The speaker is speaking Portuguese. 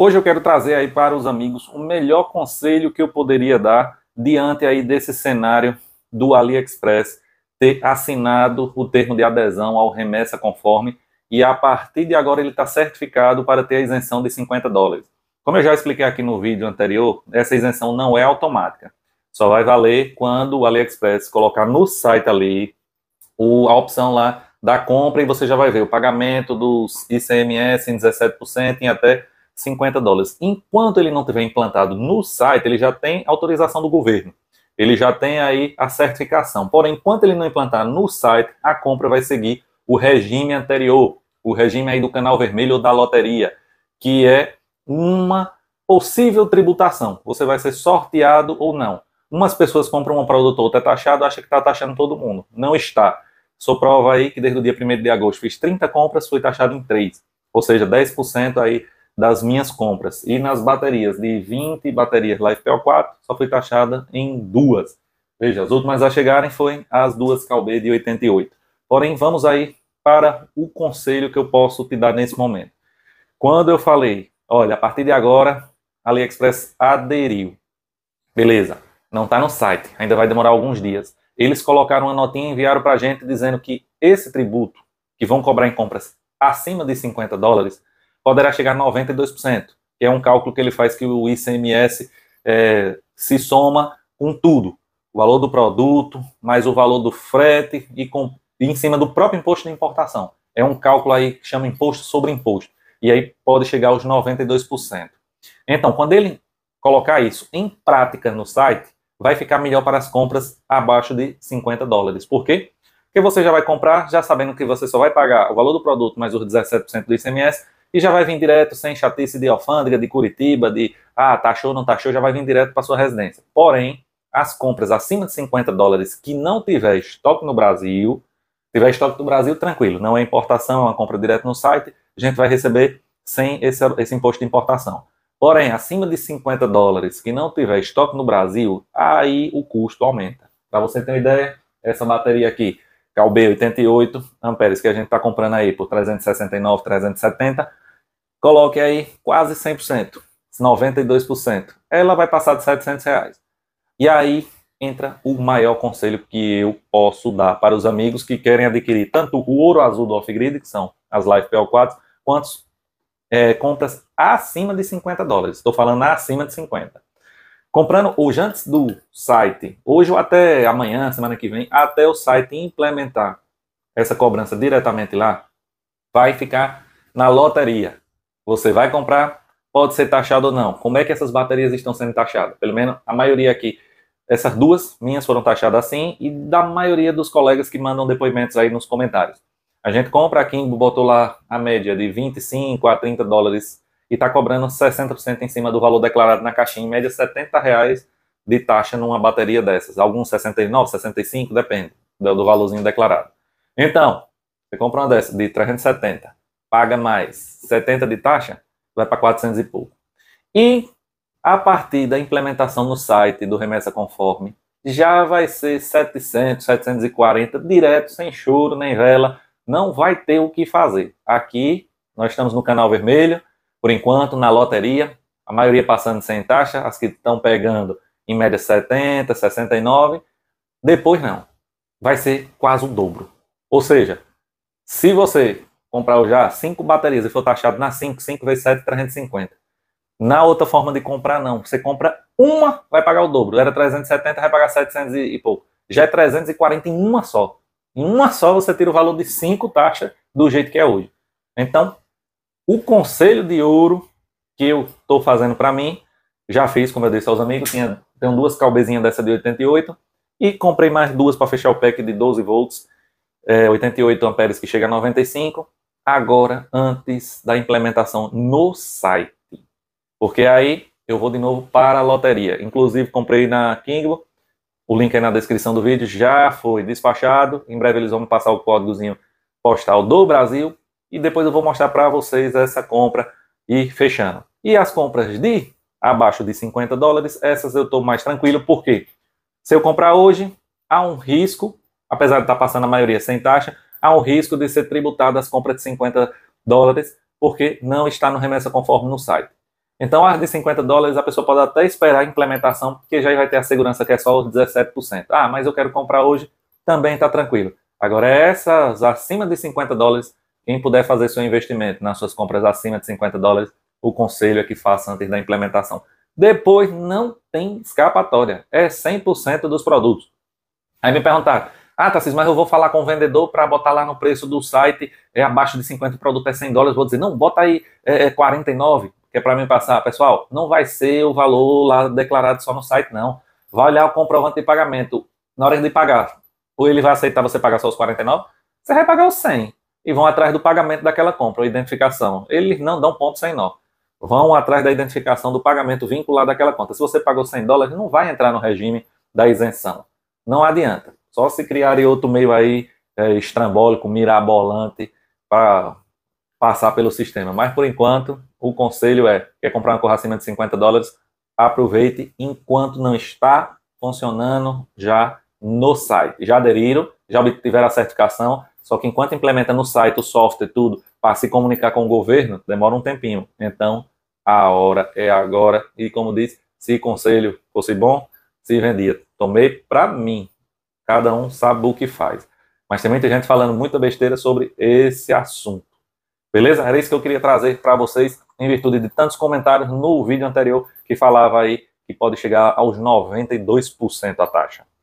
Hoje eu quero trazer aí para os amigos o melhor conselho que eu poderia dar diante aí desse cenário do AliExpress ter assinado o termo de adesão ao remessa conforme e a partir de agora ele está certificado para ter a isenção de 50 dólares. Como eu já expliquei aqui no vídeo anterior, essa isenção não é automática. Só vai valer quando o AliExpress colocar no site ali o, a opção lá da compra e você já vai ver o pagamento dos ICMS em 17% e até 50 dólares. Enquanto ele não tiver implantado no site, ele já tem autorização do governo. Ele já tem aí a certificação. Porém, enquanto ele não implantar no site, a compra vai seguir o regime anterior, o regime aí do canal vermelho ou da loteria, que é uma possível tributação. Você vai ser sorteado ou não. Umas pessoas compram um produto outro é taxado, acha que está taxando todo mundo. Não está. Sou prova aí que desde o dia 1 de agosto fiz 30 compras, fui taxado em 3. Ou seja, 10% aí das minhas compras. E nas baterias, de 20 baterias LifePL4, só foi taxada em duas. Veja, as últimas a chegarem foram as duas Calbe de 88. Porém, vamos aí para o conselho que eu posso te dar nesse momento. Quando eu falei, olha, a partir de agora, AliExpress aderiu. Beleza, não está no site, ainda vai demorar alguns dias. Eles colocaram uma notinha e enviaram para a gente dizendo que esse tributo que vão cobrar em compras acima de 50 dólares poderá chegar a 92%, que é um cálculo que ele faz que o ICMS é, se soma com tudo. O valor do produto, mais o valor do frete e, com, e em cima do próprio imposto de importação. É um cálculo aí que chama imposto sobre imposto. E aí pode chegar aos 92%. Então, quando ele colocar isso em prática no site, vai ficar melhor para as compras abaixo de 50 dólares. Por quê? Porque você já vai comprar já sabendo que você só vai pagar o valor do produto mais os 17% do ICMS e já vai vir direto sem chatice de alfândega, de Curitiba, de ah, taxou, ou não taxou, show, já vai vir direto para sua residência. Porém, as compras acima de 50 dólares que não tiver estoque no Brasil, tiver estoque no Brasil, tranquilo, não é importação, é uma compra direto no site, a gente vai receber sem esse, esse imposto de importação. Porém, acima de 50 dólares que não tiver estoque no Brasil, aí o custo aumenta. Para você ter uma ideia, essa bateria aqui que é o B88 amperes que a gente está comprando aí por 369, 370, coloque aí quase 100%, 92%. Ela vai passar de 700 reais. E aí entra o maior conselho que eu posso dar para os amigos que querem adquirir tanto o ouro azul do off-grid, que são as Live po 4 quanto é, acima de 50 dólares. Estou falando acima de 50 comprando hoje, antes do site, hoje ou até amanhã, semana que vem, até o site implementar essa cobrança diretamente lá, vai ficar na loteria. Você vai comprar, pode ser taxado ou não. Como é que essas baterias estão sendo taxadas? Pelo menos a maioria aqui. Essas duas minhas foram taxadas assim e da maioria dos colegas que mandam depoimentos aí nos comentários. A gente compra aqui, botou lá a média de 25 a 30 dólares e está cobrando 60% em cima do valor declarado na caixinha, em média 70 reais de taxa numa bateria dessas. Alguns 69, 65, depende do, valorzinho declarado. Então, você compra uma dessa de 370, paga mais 70 de taxa, vai para 400 e pouco. E a partir da implementação no site do Remessa Conforme, já vai ser 700, 740, direto, sem choro, nem vela, não vai ter o que fazer. Aqui, nós estamos no canal vermelho, por enquanto, na loteria, a maioria passando sem taxa, as que estão pegando em média 70, 69. Depois, não. Vai ser quase o dobro. Ou seja, se você comprar já 5 baterias e for taxado na 5, 5 vezes 7, 350. Na outra forma de comprar, não. Você compra uma, vai pagar o dobro. Era 370, vai pagar 700 e, pouco. Já é 340 em uma só. Em uma só você tira o valor de 5 taxas do jeito que é hoje. Então, o conselho de ouro que eu estou fazendo para mim, já fiz, como eu disse aos amigos, tinha, tenho duas calbezinhas dessa de 88 e comprei mais duas para fechar o pack de 12 volts, é, 88 amperes que chega a 95, agora antes da implementação no site. Porque aí eu vou de novo para a loteria. Inclusive comprei na Kingo, o link aí na descrição do vídeo já foi despachado. Em breve eles vão me passar o códigozinho postal do Brasil e depois eu vou mostrar para vocês essa compra e fechando. E as compras de abaixo de 50 dólares, essas eu estou mais tranquilo, porque se eu comprar hoje, há um risco, apesar de estar tá passando a maioria sem taxa, há um risco de ser tributado as compras de 50 dólares, porque não está no remessa conforme no site. Então, as de 50 dólares, a pessoa pode até esperar a implementação, porque já vai ter a segurança que é só os 17%. Ah, mas eu quero comprar hoje, também está tranquilo. Agora, essas acima de 50 dólares, quem puder fazer seu investimento nas suas compras acima de 50 dólares, o conselho é que faça antes da implementação. Depois não tem escapatória, é 100% dos produtos. Aí me perguntaram, ah, Tassis, mas eu vou falar com o vendedor para botar lá no preço do site, é abaixo de 50, o produto é 100 dólares, vou dizer, não, bota aí é, 49, é que é para mim passar. Pessoal, não vai ser o valor lá declarado só no site, não. Vai olhar o comprovante de pagamento na hora de pagar. Ou ele vai aceitar você pagar só os 49, você vai pagar os 100 e vão atrás do pagamento daquela compra, identificação. Eles não dão ponto sem nó. Vão atrás da identificação do pagamento vinculado àquela conta. Se você pagou 100 dólares, não vai entrar no regime da isenção. Não adianta. Só se criarem outro meio aí é, estrambólico, mirabolante, para passar pelo sistema. Mas, por enquanto, o conselho é, quer comprar um cor acima de 50 dólares, aproveite enquanto não está funcionando já no site. Já aderiram? já obtiveram a certificação, só que enquanto implementa no site o software tudo, para se comunicar com o governo, demora um tempinho. Então, a hora é agora. E como disse, se o conselho fosse bom, se vendia. Tomei para mim. Cada um sabe o que faz. Mas tem muita gente falando muita besteira sobre esse assunto. Beleza? Era isso que eu queria trazer para vocês, em virtude de tantos comentários no vídeo anterior que falava aí que pode chegar aos 92% a taxa.